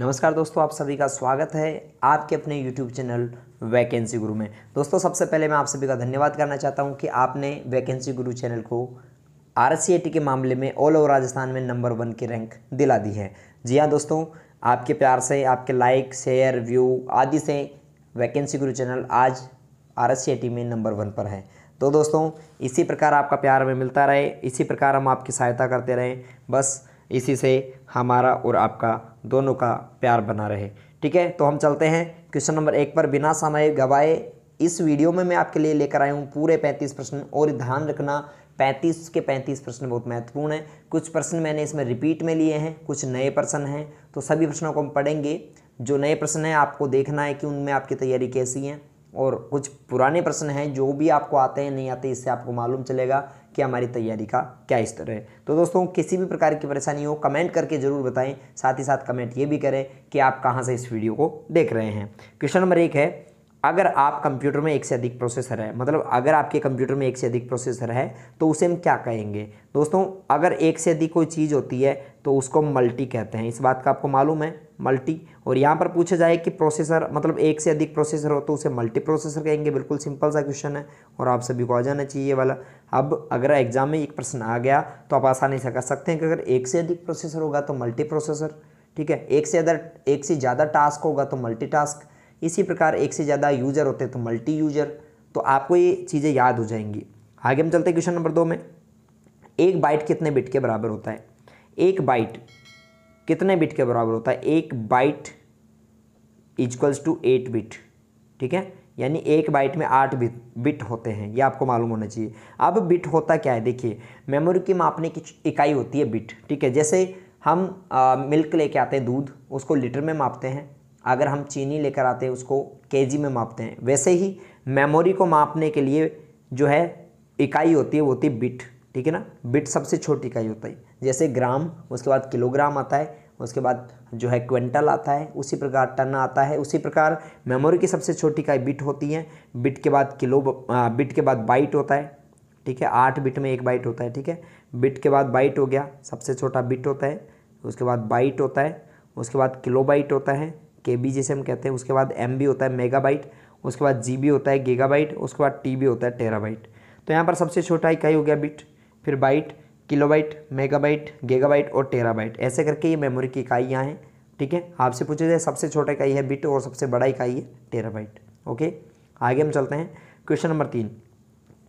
नमस्कार दोस्तों आप सभी का स्वागत है आपके अपने यूट्यूब चैनल वैकेंसी गुरु में दोस्तों सबसे पहले मैं आप सभी का धन्यवाद करना चाहता हूं कि आपने वैकेंसी गुरु चैनल को आर के मामले में ऑल ओवर राजस्थान में नंबर वन की रैंक दिला दी है जी हाँ दोस्तों आपके प्यार से आपके लाइक शेयर व्यू आदि से वैकेंसी गुरु चैनल आज आर में नंबर वन पर है तो दोस्तों इसी प्रकार आपका प्यार हमें मिलता रहे इसी प्रकार हम आपकी सहायता करते रहें बस इसी से हमारा और आपका दोनों का प्यार बना रहे ठीक है तो हम चलते हैं क्वेश्चन नंबर एक पर बिना समय गवाए इस वीडियो में मैं आपके लिए लेकर आया हूँ पूरे पैंतीस प्रश्न और ध्यान रखना पैंतीस के पैंतीस प्रश्न बहुत महत्वपूर्ण हैं कुछ प्रश्न मैंने इसमें रिपीट में लिए हैं कुछ नए प्रश्न हैं तो सभी प्रश्नों को हम पढ़ेंगे जो नए प्रश्न हैं आपको देखना है कि उनमें आपकी तैयारी कैसी है और कुछ पुराने प्रश्न हैं जो भी आपको आते हैं नहीं आते इससे आपको मालूम चलेगा कि हमारी तैयारी का क्या स्तर है तो दोस्तों किसी भी प्रकार की परेशानी हो कमेंट करके ज़रूर बताएं साथ ही साथ कमेंट ये भी करें कि आप कहाँ से इस वीडियो को देख रहे हैं क्वेश्चन नंबर एक है अगर आप कंप्यूटर में एक से अधिक प्रोसेसर है मतलब अगर आपके कंप्यूटर में एक से अधिक प्रोसेसर है तो उसे हम क्या कहेंगे दोस्तों अगर एक से अधिक कोई चीज़ होती है तो उसको मल्टी कहते हैं इस बात का आपको मालूम है मल्टी और यहाँ पर पूछा जाए कि प्रोसेसर मतलब एक से अधिक प्रोसेसर हो तो उसे मल्टी प्रोसेसर कहेंगे बिल्कुल सिंपल सा क्वेश्चन है और आप सभी को आ जाना चाहिए वाला अब अगर एग्जाम में एक प्रश्न आ गया तो आप आसानी से कर सकते हैं कि अगर एक से अधिक प्रोसेसर होगा तो मल्टी प्रोसेसर ठीक है एक से अदर एक से ज़्यादा टास्क होगा तो मल्टी टास्क इसी प्रकार एक से ज़्यादा यूज़र होते हैं तो मल्टी यूज़र तो आपको ये चीज़ें याद हो जाएंगी आगे हम चलते हैं क्वेश्चन नंबर दो में एक बाइट कितने बिट के बराबर होता है एक बाइट कितने बिट के बराबर होता है एक byte equals to eight bit ठीक है यानी एक बाइट में आठ बिट बिट होते हैं ये आपको मालूम होना चाहिए अब बिट होता क्या है देखिए मेमोरी की मापने की इकाई होती है बिट ठीक है जैसे हम आ, मिल्क लेके आते हैं दूध उसको लीटर में मापते हैं अगर हम चीनी लेकर आते हैं उसको केजी में मापते हैं वैसे ही मेमोरी को मापने के लिए जो है इकाई होती है वो होती है बिट ठीक है ना बिट सबसे छोटी इकाई होती है जैसे ग्राम उसके बाद किलोग्राम आता है उसके बाद जो है क्विंटल आता है उसी प्रकार टन आता है उसी प्रकार मेमोरी की सबसे छोटी इकाई बिट होती है बिट के बाद किलो बिट के बाद बाइट होता है ठीक है आठ बिट में एक बाइट होता है ठीक है बिट के बाद बाइट हो गया सबसे छोटा बिट होता है उसके बाद बाइट होता है उसके बाद किलो बाइट होता है के बी जिसे हम कहते हैं उसके बाद एम बी होता है मेगाबाइट उसके बाद जी बी होता है गीगाबाइट उसके बाद टी बी होता है टेराबाइट तो यहाँ पर सबसे छोटा इकाई हो गया बिट फिर बाइट किलोबाइट मेगाबाइट गीगाबाइट और टेराबाइट ऐसे करके ये मेमोरी की इकाइयाँ हैं ठीक है आपसे पूछे जाए सबसे छोटा इकाई है बिट और सबसे बड़ा इकाई है टेराबाइट ओके आगे हम चलते हैं क्वेश्चन नंबर तीन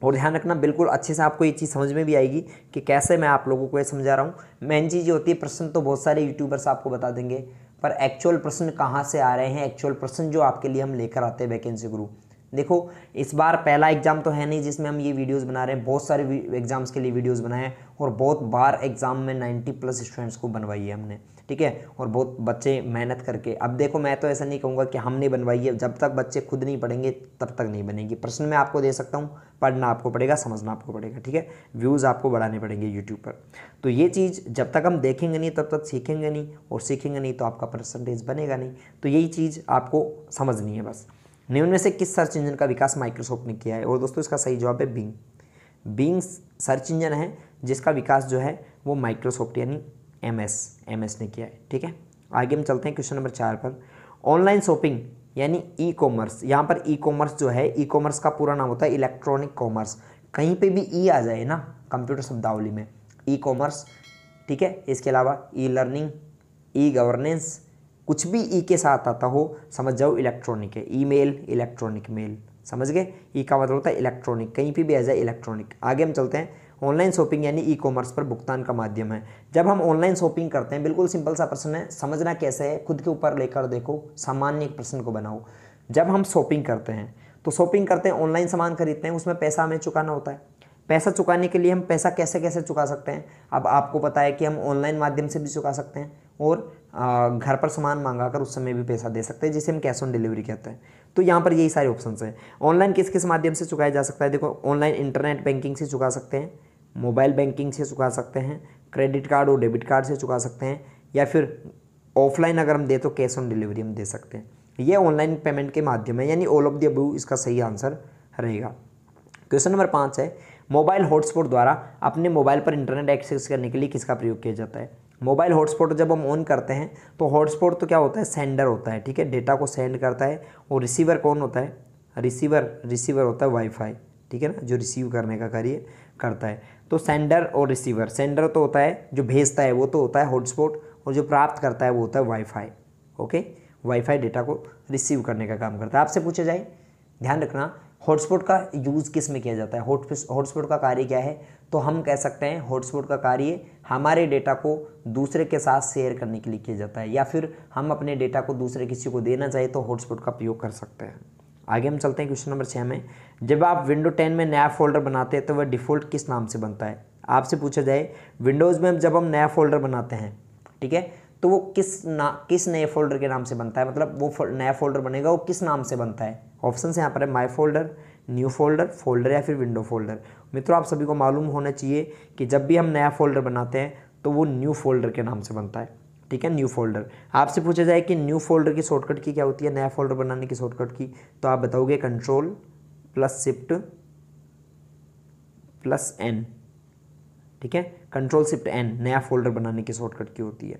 और ध्यान रखना बिल्कुल अच्छे से आपको ये चीज़ समझ में भी आएगी कि कैसे मैं आप लोगों को ये समझा रहा हूँ मेन चीज़ ये होती है प्रश्न तो बहुत सारे यूट्यूबर्स आपको बता देंगे पर एक्चुअल प्रश्न कहाँ से आ रहे हैं एक्चुअल प्रश्न जो आपके लिए हम लेकर आते हैं वैकेंसी गुरु देखो इस बार पहला एग्ज़ाम तो है नहीं जिसमें हम ये वीडियोस बना रहे हैं बहुत सारे एग्ज़ाम्स के लिए वीडियोस बनाए हैं और बहुत बार एग्ज़ाम में 90 प्लस स्टूडेंट्स को बनवाई है हमने ठीक है और बहुत बच्चे मेहनत करके अब देखो मैं तो ऐसा नहीं कहूँगा कि हमने बनवाई है जब तक बच्चे खुद नहीं पढ़ेंगे तब तक नहीं बनेगी प्रश्न मैं आपको दे सकता हूँ पढ़ना आपको पड़ेगा समझना आपको पड़ेगा ठीक है व्यूज़ आपको बढ़ाने पड़ेंगे यूट्यूब पर तो ये चीज़ जब तक हम देखेंगे नहीं तब तक सीखेंगे नहीं और सीखेंगे नहीं तो आपका परसेंटेज बनेगा नहीं तो यही चीज़ आपको समझनी है बस निम्न में से किस सर्च इंजन का विकास माइक्रोसॉफ्ट ने किया है और दोस्तों इसका सही जवाब है बिंग बिंग सर्च इंजन है जिसका विकास जो है वो माइक्रोसॉफ्ट यानी एम एस एम एस ने किया है ठीक है आगे हम चलते हैं क्वेश्चन नंबर चार पर ऑनलाइन शॉपिंग यानी ई कॉमर्स यहाँ पर ई कॉमर्स जो है ई कॉमर्स का पूरा नाम होता है इलेक्ट्रॉनिक कॉमर्स कहीं पे भी ई e आ जाए ना कंप्यूटर शब्दावली में ई कॉमर्स ठीक है इसके अलावा ई लर्निंग ई गवर्नेंस कुछ भी ई e के साथ आता हो समझ जाओ इलेक्ट्रॉनिक है ई मेल इलेक्ट्रॉनिक मेल समझ गए ई e का मतलब होता है इलेक्ट्रॉनिक कहीं पर भी आ जाए इलेक्ट्रॉनिक आगे हम चलते हैं ऑनलाइन शॉपिंग यानी ई कॉमर्स पर भुगतान का माध्यम है जब हम ऑनलाइन शॉपिंग करते हैं बिल्कुल सिंपल सा प्रश्न है समझना कैसे है खुद के ऊपर लेकर देखो सामान्य प्रश्न को बनाओ जब हम शॉपिंग करते हैं तो शॉपिंग करते हैं ऑनलाइन सामान खरीदते हैं उसमें पैसा हमें चुकाना होता है पैसा चुकाने के लिए हम पैसा कैसे कैसे चुका सकते हैं अब आपको पता है कि हम ऑनलाइन माध्यम से भी चुका सकते हैं और घर पर सामान मांगा कर उस समय भी पैसा दे सकते हैं जिसे हम कैश ऑन डिलीवरी कहते हैं तो यहाँ पर यही सारे ऑप्शन हैं ऑनलाइन किस किस माध्यम से चुकाया जा सकता है देखो ऑनलाइन इंटरनेट बैंकिंग से चुका सकते हैं मोबाइल बैंकिंग से चुका सकते हैं क्रेडिट कार्ड और डेबिट कार्ड से चुका सकते हैं या फिर ऑफलाइन अगर हम दे तो कैश ऑन डिलीवरी हम दे सकते हैं ये ऑनलाइन पेमेंट के माध्यम है यानी ऑल ऑफ द अबू इसका सही आंसर रहेगा क्वेश्चन नंबर पाँच है मोबाइल हॉटस्पॉट द्वारा अपने मोबाइल पर इंटरनेट एक्सेस करने के लिए किसका प्रयोग किया जाता है मोबाइल हॉटस्पॉट जब हम ऑन करते हैं तो हॉटस्पॉट तो क्या होता है सेंडर होता है ठीक है डेटा को सेंड करता है और रिसीवर कौन होता है रिसीवर रिसीवर होता है वाईफाई ठीक है ना जो रिसीव करने का कार्य करता है तो सेंडर और रिसीवर सेंडर तो होता है जो भेजता है वो तो होता है हॉटस्पॉट और जो प्राप्त करता है वो होता है वाईफाई ओके वाईफाई डेटा को रिसीव करने का काम करता है आपसे पूछा जाए ध्यान रखना हॉटस्पॉट का यूज़ किस में किया जाता है हॉटस्पॉट का कार्य क्या है तो हम कह सकते हैं हॉटस्पॉट का कार्य हमारे डेटा को दूसरे के साथ शेयर करने के लिए किया जाता है या फिर हम अपने डेटा को दूसरे किसी को देना चाहिए तो हॉटस्पॉट का प्रयोग कर सकते हैं आगे हम चलते हैं क्वेश्चन नंबर छः में जब आप विंडो टेन में नया फोल्डर बनाते हैं तो वह डिफ़ॉल्ट किस नाम से बनता है आपसे पूछा जाए विंडोज़ में जब हम नया फोल्डर बनाते हैं ठीक है तो वो किस ना किस नए फोल्डर के नाम से बनता है मतलब वो नया फोल्डर बनेगा वो किस नाम से बनता है ऑप्शन यहाँ पर है my folder new folder folder या फिर विंडो फोल्डर मित्रों आप सभी को मालूम होना चाहिए कि जब भी हम नया फोल्डर बनाते हैं तो वो न्यू फोल्डर के नाम से बनता है ठीक है न्यू फोल्डर आपसे पूछा जाए कि न्यू फोल्डर की शॉर्टकट की क्या होती है नया फोल्डर बनाने की शॉर्टकट की तो आप बताओगे control plus shift plus N ठीक है कंट्रोल शिफ्ट एन नया फोल्डर बनाने की शॉर्टकट की होती है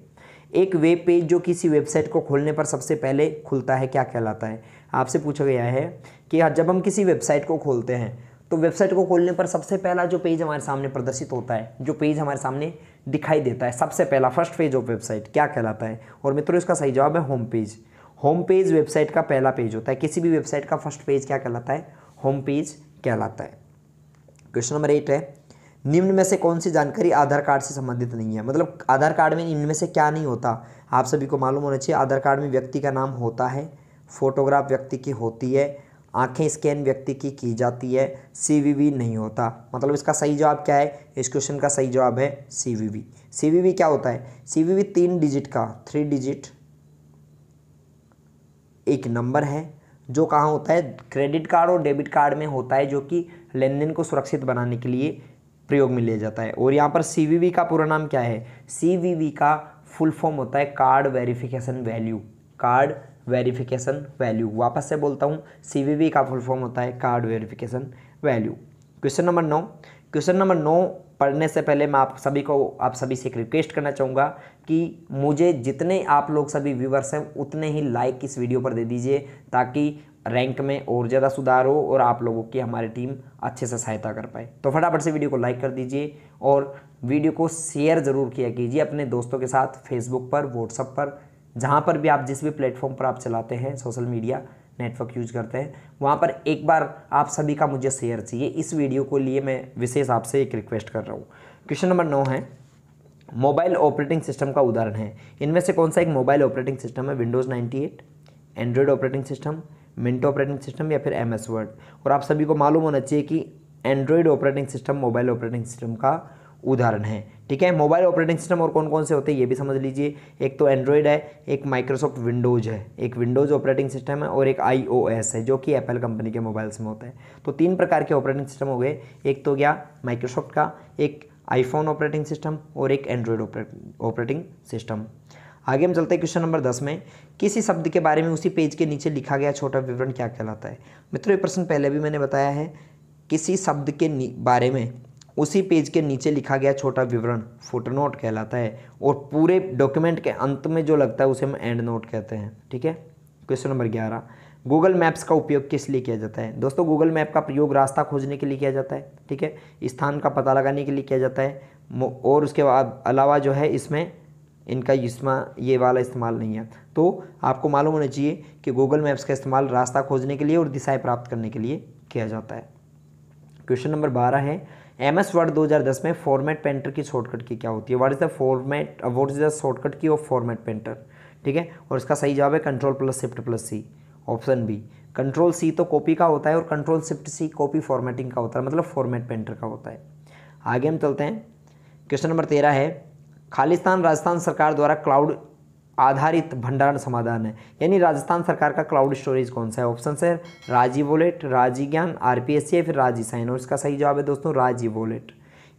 एक वेब पेज जो किसी वेबसाइट को खोलने पर सबसे पहले खुलता है क्या कहलाता है आपसे पूछा गया है कि हाँ, जब हम किसी वेबसाइट को खोलते हैं तो वेबसाइट को खोलने पर सबसे पहला जो पेज हमारे सामने प्रदर्शित होता है जो पेज हमारे सामने दिखाई देता है सबसे पहला फर्स्ट पेज ऑफ वेबसाइट क्या कहलाता है और मित्रों इसका सही जवाब है home page home page website का पहला पेज होता है किसी भी वेबसाइट का फर्स्ट पेज क्या कहलाता है होम पेज कहलाता है क्वेश्चन नंबर एट है निम्न में से कौन सी जानकारी आधार कार्ड से संबंधित नहीं है मतलब आधार कार्ड में निम्न में से क्या नहीं होता आप सभी को मालूम होना चाहिए आधार कार्ड में व्यक्ति का नाम होता है फोटोग्राफ व्यक्ति की होती है आंखें स्कैन व्यक्ति की की जाती है सीवीवी नहीं होता मतलब इसका सही जवाब क्या है इस क्वेश्चन का सही जवाब है सीवीवी सीवीवी क्या होता है सीवीवी तीन डिजिट का थ्री डिजिट एक नंबर है जो कहाँ होता है क्रेडिट कार्ड और डेबिट कार्ड में होता है जो कि लेन देन को सुरक्षित बनाने के लिए प्रयोग में लिया जाता है और यहाँ पर सी का पूरा नाम क्या है सी का फुल फॉर्म होता है card verification value card verification value वापस से बोलता हूँ सी का फुल फॉर्म होता है card verification value question number नौ क्वेश्चन नंबर नौ पढ़ने से पहले मैं आप सभी को आप सभी से एक रिक्वेस्ट करना चाहूँगा कि मुझे जितने आप लोग सभी व्यूवर्स हैं उतने ही लाइक इस वीडियो पर दे दीजिए ताकि रैंक में और ज़्यादा सुधार हो और आप लोगों की हमारी टीम अच्छे से सहायता कर पाए तो फटाफट से वीडियो को लाइक कर दीजिए और वीडियो को शेयर ज़रूर किया कीजिए अपने दोस्तों के साथ फेसबुक पर व्हाट्सअप पर जहाँ पर भी आप जिस भी प्लेटफॉर्म पर आप चलाते हैं सोशल मीडिया नेटवर्क यूज करते हैं वहाँ पर एक बार आप सभी का मुझे शेयर चाहिए इस वीडियो को लिए मैं विशेष आपसे एक रिक्वेस्ट कर रहा हूँ क्वेश्चन नंबर नौ है मोबाइल ऑपरेटिंग सिस्टम का उदाहरण है इनमें से कौन सा एक मोबाइल ऑपरेटिंग सिस्टम है Windows eight Android operating system मिंटो ऑपरेटिंग सिस्टम या फिर एम एस वर्ड और आप सभी को मालूम होना चाहिए कि Android operating system mobile operating system का उदाहरण है ठीक है मोबाइल ऑपरेटिंग सिस्टम और कौन कौन से होते हैं ये भी समझ लीजिए एक तो एंड्रॉयड है एक माइक्रोसॉफ्ट विंडोज़ है एक विंडोज़ ऑपरेटिंग सिस्टम है और एक आईओएस है जो कि एप्पल कंपनी के मोबाइल्स में होता है तो तीन प्रकार के ऑपरेटिंग सिस्टम हो गए एक तो क्या माइक्रोसॉफ्ट का एक आईफोन ऑपरेटिंग सिस्टम और एक एंड्रॉयड ऑपरेटिंग सिस्टम आगे हम चलते हैं क्वेश्चन नंबर दस में किसी शब्द के बारे में उसी पेज के नीचे लिखा गया छोटा विवरण क्या कहलाता है मित्रों ये प्रश्न पहले भी मैंने बताया है किसी शब्द के बारे में उसी पेज के नीचे लिखा गया छोटा विवरण फुटनोट कहलाता है और पूरे डॉक्यूमेंट के अंत में जो लगता है उसे हम एंड नोट कहते हैं ठीक है क्वेश्चन नंबर ग्यारह गूगल मैप्स का उपयोग किस लिए किया जाता है दोस्तों गूगल मैप का प्रयोग रास्ता खोजने के लिए किया जाता है ठीक है स्थान का पता लगाने के लिए किया जाता है और उसके अलावा जो है इसमें इनका इसमें ये वाला इस्तेमाल नहीं है तो आपको मालूम होना चाहिए कि गूगल मैप्स का इस्तेमाल रास्ता खोजने के लिए और दिशाएँ प्राप्त करने के लिए किया जाता है क्वेश्चन नंबर बारह है एम एस वर्ड दो में फॉर्मेट पेंटर की शॉर्टकट की क्या होती है what is the format what is the shortcut key of format painter ठीक है और इसका सही जवाब है control plus shift plus C option B control C तो कॉपी का होता है और control shift C copy formatting का होता है मतलब फॉर्मेट पेंटर का होता है आगे हम चलते हैं क्वेश्चन नंबर तेरह है खालिस्तान राजस्थान सरकार द्वारा क्लाउड आधारित भंडारण समाधान है यानी राजस्थान सरकार का क्लाउड स्टोरेज कौन सा है ऑप्शन है राजी वॉलेट राजी ज्ञान आर पी एस सी या फिर राजी साइन और इसका सही जवाब है दोस्तों राजी वॉलेट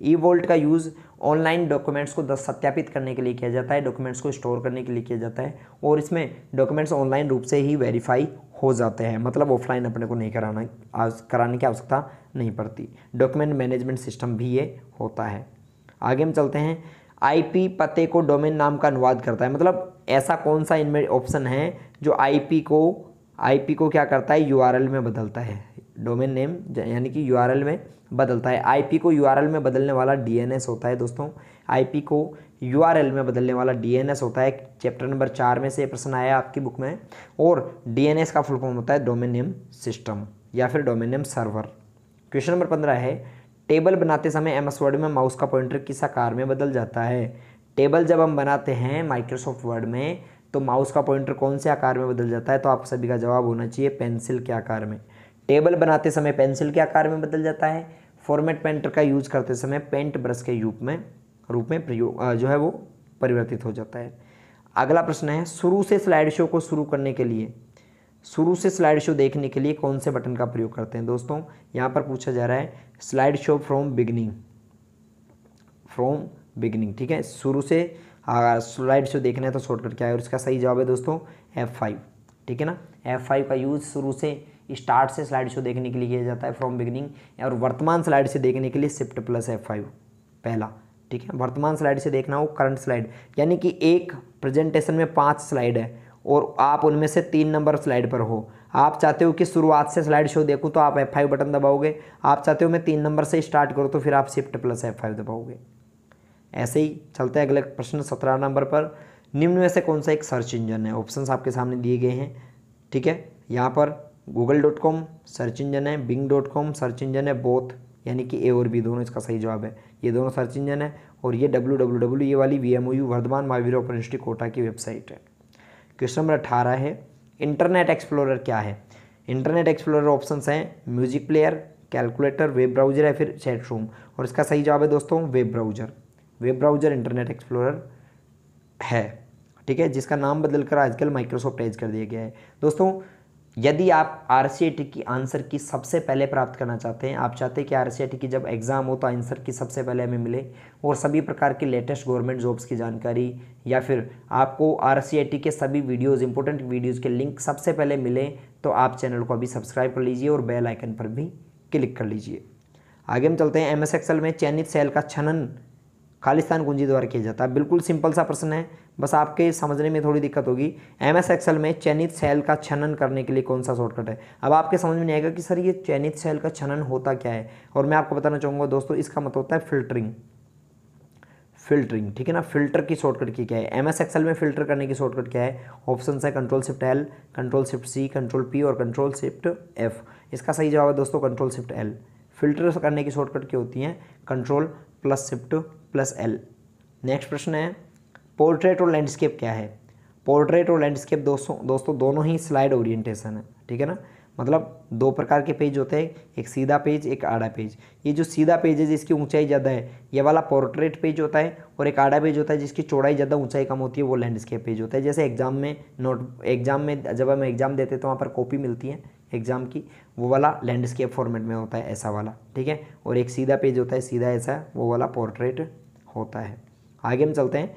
ई वोल्ट का यूज़ ऑनलाइन डॉक्यूमेंट्स को दस सत्यापित करने के लिए किया जाता है डॉक्यूमेंट्स को स्टोर करने के लिए किया जाता है और इसमें डॉक्यूमेंट्स ऑनलाइन रूप से ही वेरीफाई हो जाते हैं मतलब ऑफलाइन अपने को नहीं कराना कराने की आवश्यकता नहीं पड़ती डॉक्यूमेंट मैनेजमेंट सिस्टम भी ये होता है आगे हम चलते हैं आईपी पते को डोमेन नाम का अनुवाद करता है मतलब ऐसा कौन सा इनमें ऑप्शन है जो आईपी को आईपी को क्या करता है यूआरएल में बदलता है डोमेन नेम यानी कि यूआरएल में बदलता है आईपी को यूआरएल में बदलने वाला डीएनएस होता है दोस्तों आईपी को यूआरएल में बदलने वाला डीएनएस होता है चैप्टर नंबर चार में से प्रश्न आया आपकी बुक में और डीएनएस का फुल फॉर्म होता है डोमेन नेम सिस्टम या फिर domain name server question number पंद्रह है टेबल बनाते समय एम एस वर्ड में माउस का पॉइंटर किस आकार में बदल जाता है टेबल जब हम बनाते हैं माइक्रोसॉफ्ट वर्ड में तो माउस का पॉइंटर कौन से आकार में बदल जाता है तो आप सभी का जवाब होना चाहिए पेंसिल के आकार में टेबल बनाते समय पेंसिल के आकार में बदल जाता है फॉर्मेट पेंटर का यूज करते समय पेंट ब्रश के रूप में रूप में प्रयोग जो है वो परिवर्तित हो जाता है अगला प्रश्न है शुरू से स्लाइड शो को शुरू करने के लिए शुरू से स्लाइड शो देखने के लिए कौन से बटन का प्रयोग करते हैं दोस्तों यहाँ पर पूछा जा रहा है slide show from beginning from beginning ठीक है शुरू से स्लाइड शो देखना है तो शॉर्टकट क्या है और इसका सही जवाब है दोस्तों एफ फाइव ठीक है ना एफ फाइव का यूज़ शुरू से स्टार्ट से स्लाइड शो देखने के लिए किया जाता है फ्रॉम बिगनिंग और वर्तमान स्लाइड से देखने के लिए शिफ्ट प्लस एफ फाइव पहला ठीक है वर्तमान स्लाइड से देखना हो करंट स्लाइड यानी कि एक प्रेजेंटेशन में पाँच स्लाइड है और आप उनमें से तीन नंबर स्लाइड पर हो आप चाहते हो कि शुरुआत से स्लाइड शो देखूँ तो आप फाइव बटन दबाओगे आप चाहते हो मैं तीन नंबर से स्टार्ट करूँ तो फिर आप शिफ्ट प्लस फाइव दबाओगे ऐसे ही चलते हैं अगले प्रश्न सत्रह नंबर पर निम्न में से कौन सा एक सर्च इंजन है ऑप्शंस आपके सामने दिए गए हैं ठीक है यहाँ पर Google dot com search engine है Bing dot com search engine है बोथ यानी कि ए और बी दोनों इसका सही जवाब है ये दोनों सर्च इंजन है और ये डब्ल्यू डब्ल्यू डब्ल्यू ये वाली V M O U Vardhman Mahaveer Open University Kota की वेबसाइट है क्वेश्चन नंबर अठारह है इंटरनेट एक्सप्लोरर क्या है इंटरनेट एक्सप्लोरर ऑप्शन हैं music player calculator web browser या फिर चैट रूम और इसका सही जवाब है दोस्तों web browser web browser Internet Explorer है ठीक है जिसका नाम बदलकर आजकल माइक्रोसॉफ्ट एज कर दिया गया है दोस्तों यदि आप आर की आंसर की सबसे पहले प्राप्त करना चाहते हैं आप चाहते हैं कि आर की जब एग्ज़ाम हो तो आंसर की सबसे पहले हमें मिले और सभी प्रकार के लेटेस्ट गवर्नमेंट जॉब्स की जानकारी या फिर आपको आर के सभी वीडियोस इंपॉर्टेंट वीडियोस के लिंक सबसे पहले मिले तो आप चैनल को अभी सब्सक्राइब कर लीजिए और बेल आइकन पर भी क्लिक कर लीजिए आगे हम चलते हैं एम में चयनित सेल का छनन खालिस्तान कुंजी द्वारा किया जाता है बिल्कुल सिंपल सा प्रश्न है बस आपके समझने में थोड़ी दिक्कत होगी एम एस एक्सल में चयनित सेल का छनन करने के लिए कौन सा शॉर्टकट है अब आपके समझ में नहीं आएगा कि सर ये चयनित सेल का छनन होता क्या है और मैं आपको बताना चाहूँगा दोस्तों इसका मत मतलब होता है फिल्टरिंग फिल्टरिंग ठीक है ना फिल्टर की शॉर्टकट की क्या है एम एस एक्सएल में फिल्टर करने की शॉर्टकट क्या है ऑप्शन है control shift L control shift C control P और कंट्रोल शिफ्ट एफ इसका सही जवाब है दोस्तों कंट्रोल शिफ्ट एल फिल्टर करने की शॉर्टकट क्या होती हैं control plus shift plus L next प्रश्न है पोर्ट्रेट और लैंडस्केप क्या है पोर्ट्रेट और लैंडस्केप दोस्तों दोस्तों दोनों ही स्लाइड ओरिएंटेशन है ठीक है ना मतलब दो प्रकार के पेज होते हैं एक सीधा पेज एक आड़ा पेज ये जो सीधा पेज है जिसकी ऊंचाई ज़्यादा है ये वाला पोर्ट्रेट पेज होता है और एक आड़ा पेज होता है जिसकी चौड़ाई ज़्यादा ऊंचाई कम होती है वो लैंडस्केप पेज होता है जैसे एग्जाम में नोट एग्जाम में जब हम एग्जाम देते हैं तो वहाँ पर कॉपी मिलती है एग्जाम की वो वाला लैंडस्केप फॉर्मेट में होता है ऐसा वाला ठीक है और एक सीधा पेज होता है सीधा ऐसा वो वाला पोर्ट्रेट होता है आगे हम चलते हैं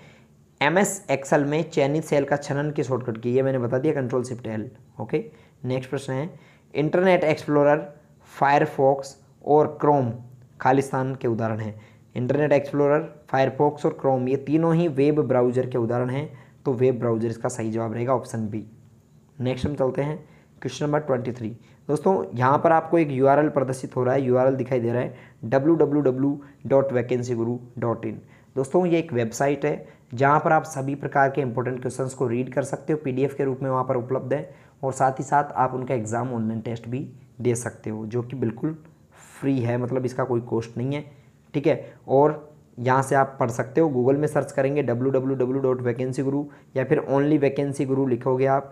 एम एस एक्सल में चयनित सेल का छनन की शॉर्टकट की ये मैंने बता दिया control shift L okay next प्रश्न है इंटरनेट एक्सप्लोरर फायरफॉक्स और क्रोम खालिस्तान के उदाहरण हैं इंटरनेट एक्सप्लोरर फायरफॉक्स और क्रोम ये तीनों ही वेब ब्राउजर के उदाहरण हैं तो वेब ब्राउजर इसका सही जवाब रहेगा ऑप्शन बी नेक्स्ट हम चलते हैं क्वेश्चन नंबर ट्वेंटी थ्री दोस्तों यहाँ पर आपको एक यू प्रदर्शित हो रहा है यू दिखाई दे रहा है डब्ल्यू दोस्तों ये एक वेबसाइट है जहाँ पर आप सभी प्रकार के इंपॉर्टेंट क्वेश्चंस को रीड कर सकते हो पीडीएफ के रूप में वहाँ पर उपलब्ध है और साथ ही साथ आप उनका एग्ज़ाम ऑनलाइन टेस्ट भी दे सकते हो जो कि बिल्कुल फ्री है मतलब इसका कोई कॉस्ट नहीं है ठीक है और यहाँ से आप पढ़ सकते हो गूगल में सर्च करेंगे डब्ल्यू डब्लू डॉट वैकेंसी गुरु या फिर ओनली वैकेंसी गुरु लिखोगे आप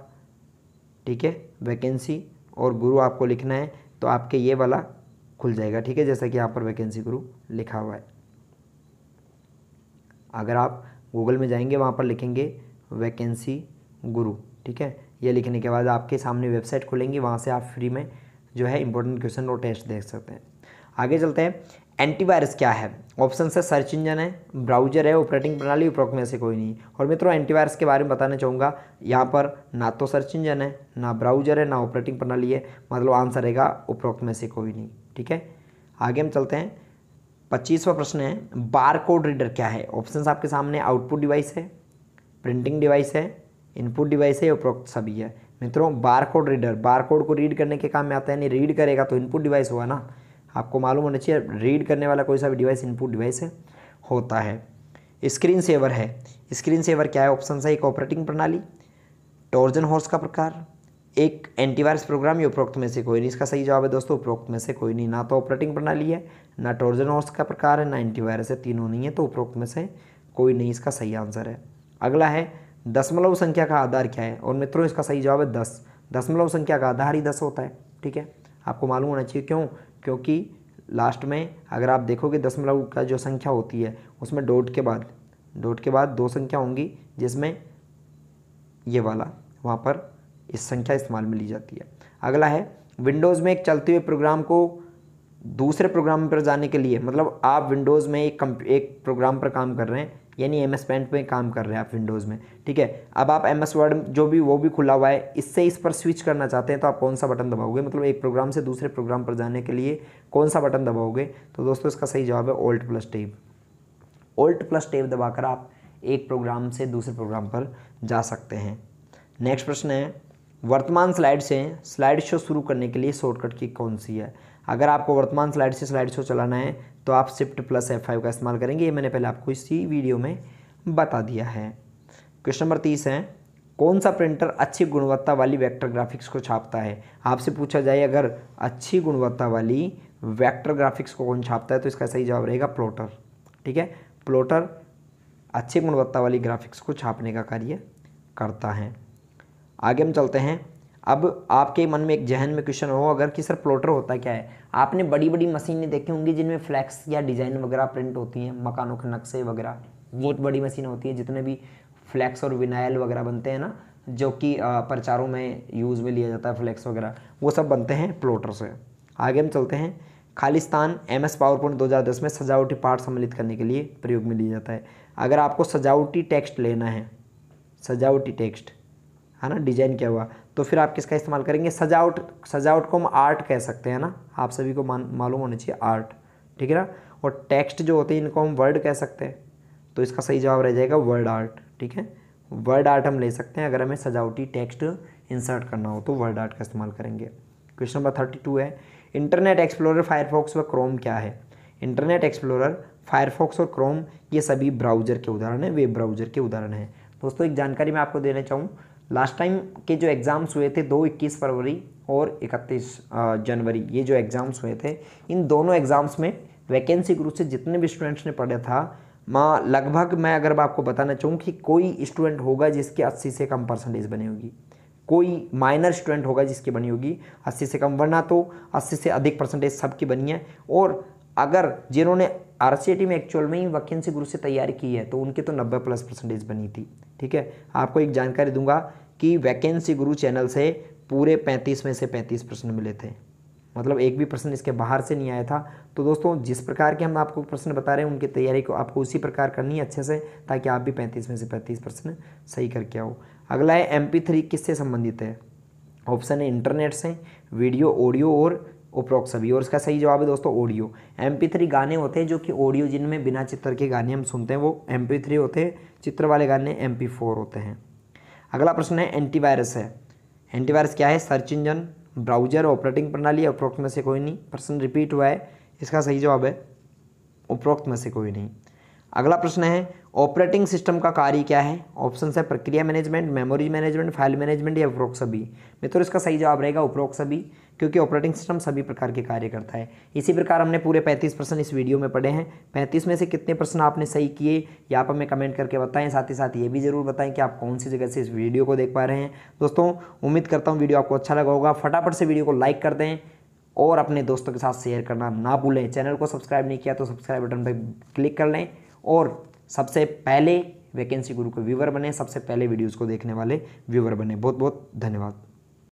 ठीक है वैकेंसी और गुरु आपको लिखना है तो आपके ये वाला खुल जाएगा ठीक है जैसा कि यहाँ पर वैकेंसी गुरु लिखा हुआ है अगर आप गूगल में जाएंगे वहाँ पर लिखेंगे वैकेंसी गुरु ठीक है ये लिखने के बाद आपके सामने वेबसाइट खुलेंगी वहाँ से आप फ्री में जो है इंपॉर्टेंट क्वेश्चन और टेस्ट देख सकते हैं आगे चलते हैं एंटीवायरस क्या है ऑप्शन है सर्च इंजन है ब्राउजर है ऑपरेटिंग प्रणाली उपरोक्त में से कोई नहीं और मित्रों एंटीवायरस के बारे में बताना चाहूँगा यहाँ पर ना तो सर्च इंजन है ना ब्राउजर है ना ऑपरेटिंग प्रणाली है मतलब आंसर रहेगा उपरोक्त में से कोई नहीं ठीक है आगे हम चलते हैं पच्चीसवा प्रश्न है बार कोड रीडर क्या है ऑप्शन आपके सामने आउटपुट डिवाइस है प्रिंटिंग डिवाइस है इनपुट डिवाइस है उपरोक्त सभी है मित्रों bar code reader bar code को रीड करने के काम में आता है यानी रीड करेगा तो इनपुट डिवाइस होगा ना आपको मालूम होना चाहिए रीड करने वाला कोई सा भी डिवाइस इनपुट डिवाइस है होता है स्क्रीन सेवर है स्क्रीन सेवर क्या है ऑप्शन है एक ऑपरेटिंग प्रणाली टॉर्जन हॉर्स का प्रकार एक एंटीवायरस प्रोग्राम या उपरोक्त में से कोई नहीं इसका सही जवाब है दोस्तों उपरोक्त में से कोई नहीं ना तो ऑपरेटिंग प्रणाली है ना टॉर्जन हॉर्स का प्रकार है ना एंटीवायरस है तीनों नहीं है तो उपरोक्त में से कोई नहीं इसका सही आंसर है अगला है दशमलव संख्या का आधार क्या है और मित्रों इसका सही जवाब है दस दशमलव संख्या का आधार ही दस होता है ठीक है आपको मालूम होना चाहिए क्यों क्योंकि लास्ट में अगर आप देखोगे दशमलव का जो संख्या होती है उसमें डोट के बाद डोट के बाद दो संख्या होंगी जिसमें ये वाला वहाँ पर इस संख्या इस्तेमाल में ली जाती है अगला है विंडोज़ में एक चलते हुए प्रोग्राम को दूसरे प्रोग्राम पर जाने के लिए मतलब आप विंडोज़ में एक एक प्रोग्राम पर काम कर रहे हैं यानी एम एस पेंट पे काम कर रहे हैं आप विंडोज़ में ठीक है अब आप एम एस वर्ड जो भी वो भी खुला हुआ है इससे इस पर स्विच करना चाहते हैं तो आप कौन सा बटन दबाओगे मतलब एक प्रोग्राम से दूसरे प्रोग्राम पर जाने के लिए कौन सा बटन दबाओगे तो दोस्तों इसका सही जवाब है ओल्ट प्लस टेब ओल्ट प्लस टेब दबाकर आप एक प्रोग्राम से दूसरे प्रोग्राम पर जा सकते हैं नेक्स्ट प्रश्न है वर्तमान स्लाइड से स्लाइड शो शुरू करने के लिए शॉर्टकट की कौन सी है अगर आपको वर्तमान स्लाइड से स्लाइड शो चलाना है तो आप शिफ्ट प्लस एफ फाइव का इस्तेमाल करेंगे ये मैंने पहले आपको इसी वीडियो में बता दिया है क्वेश्चन नंबर तीस है कौन सा प्रिंटर अच्छी गुणवत्ता वाली वेक्टर ग्राफिक्स को छापता है आपसे पूछा जाए अगर अच्छी गुणवत्ता वाली वेक्टर ग्राफिक्स को कौन छापता है तो इसका सही जवाब रहेगा प्लोटर ठीक है प्लोटर अच्छी गुणवत्ता वाली ग्राफिक्स को छापने का कार्य करता है आगे हम चलते हैं अब आपके मन में एक जहन में क्वेश्चन हो अगर कि सर प्लॉटर होता क्या है आपने बड़ी बड़ी मशीनें देखी होंगी जिनमें फ्लैक्स या डिज़ाइन वगैरह प्रिंट होती हैं मकानों के नक्शे वगैरह बहुत बड़ी मशीन होती है जितने भी फ्लैक्स और विनाइल वगैरह बनते हैं ना जो कि प्रचारों में यूज़ में लिया जाता है फ्लैक्स वगैरह वो सब बनते हैं प्लॉटर से आगे हम चलते हैं खालिस्तान एम एस पावर पॉइंट दो में सजावटी पार्ट सम्मिलित करने के लिए प्रयोग में लिया जाता है अगर आपको सजावटी टेक्स्ट लेना है सजावटी टेक्स्ट है ना डिजाइन क्या हुआ तो फिर आप किसका इस्तेमाल करेंगे सजावट सजावट को हम आर्ट कह सकते हैं ना आप सभी को मालूम होना चाहिए आर्ट ठीक है ना और टेक्स्ट जो होते हैं इनको हम वर्ड कह सकते हैं तो इसका सही जवाब रह जाएगा वर्ड आर्ट ठीक है वर्ड आर्ट हम ले सकते हैं अगर हमें सजावटी टेक्स्ट इंसर्ट करना हो तो वर्ड आर्ट का इस्तेमाल करेंगे क्वेश्चन नंबर थर्टी टू है इंटरनेट एक्सप्लोरर फायरफॉक्स व क्रोम क्या है इंटरनेट एक्सप्लोरर फायरफॉक्स और क्रोम ये सभी ब्राउजर के उदाहरण हैं वेब ब्राउजर के उदाहरण हैं दोस्तों एक जानकारी मैं आपको देना चाहूँ लास्ट टाइम के जो एग्ज़ाम्स हुए थे दो इक्कीस फरवरी और इकतीस जनवरी ये जो एग्ज़ाम्स हुए थे इन दोनों एग्ज़ाम्स में वैकेंसी ग्रुप से जितने भी स्टूडेंट्स ने पढ़ा था माँ लगभग मैं अगर आपको बताना चाहूँ कि कोई स्टूडेंट होगा जिसके अस्सी से कम परसेंटेज बनी होगी कोई माइनर स्टूडेंट होगा जिसकी बनी होगी अस्सी से कम वरना तो अस्सी से अधिक परसेंटेज सबकी बनी है और अगर जिन्होंने आर में एक्चुअल में ही वैकेंसी ग्रुप से तैयारी की है तो उनके तो नब्बे प्लस परसेंटेज बनी थी ठीक है आपको एक जानकारी दूंगा कि वैकेंसी गुरु चैनल से पूरे 35 में से 35 प्रश्न मिले थे मतलब एक भी प्रश्न इसके बाहर से नहीं आया था तो दोस्तों जिस प्रकार के हम आपको प्रश्न बता रहे हैं उनकी तैयारी को आपको उसी प्रकार करनी है अच्छे से ताकि आप भी 35 में से 35 प्रश्न सही करके आओ अगला है एम पी थ्री किससे संबंधित है ऑप्शन है इंटरनेट से वीडियो ऑडियो और उपरोक्त सभी और इसका सही जवाब है दोस्तों ऑडियो एम गाने होते हैं जो कि ऑडियो जिनमें बिना चित्र के गाने हम सुनते हैं वो एम होते हैं चित्र वाले गाने एम होते हैं अगला प्रश्न है एंटीवायरस है एंटीवायरस क्या है सर्च इंजन ब्राउजर ऑपरेटिंग प्रणाली उपरोक्त में से कोई नहीं प्रश्न रिपीट हुआ है इसका सही जवाब है उपरोक्त में से कोई नहीं अगला प्रश्न है ऑपरेटिंग सिस्टम का कार्य क्या है ऑप्शन है प्रक्रिया management memory management file management या उपरोक्त सभी मित्रों इसका सही जवाब रहेगा उपरोक्त सभी क्योंकि ऑपरेटिंग सिस्टम सभी प्रकार के कार्य करता है इसी प्रकार हमने पूरे 35 प्रश्न इस वीडियो में पढ़े हैं 35 में से कितने प्रश्न आपने सही किए ये आप हमें कमेंट करके बताएं साथ ही साथ ये भी ज़रूर बताएं कि आप कौन सी जगह से इस वीडियो को देख पा रहे हैं दोस्तों उम्मीद करता हूँ वीडियो आपको अच्छा लगा होगा फटाफट से वीडियो को लाइक कर दें और अपने दोस्तों के साथ शेयर करना ना भूलें चैनल को सब्सक्राइब नहीं किया तो सब्सक्राइब बटन पर क्लिक कर लें और सबसे पहले वैकेंसी गुरु के व्यूवर बने सबसे पहले वीडियोज़ को देखने वाले व्यूवर बने बहुत बहुत धन्यवाद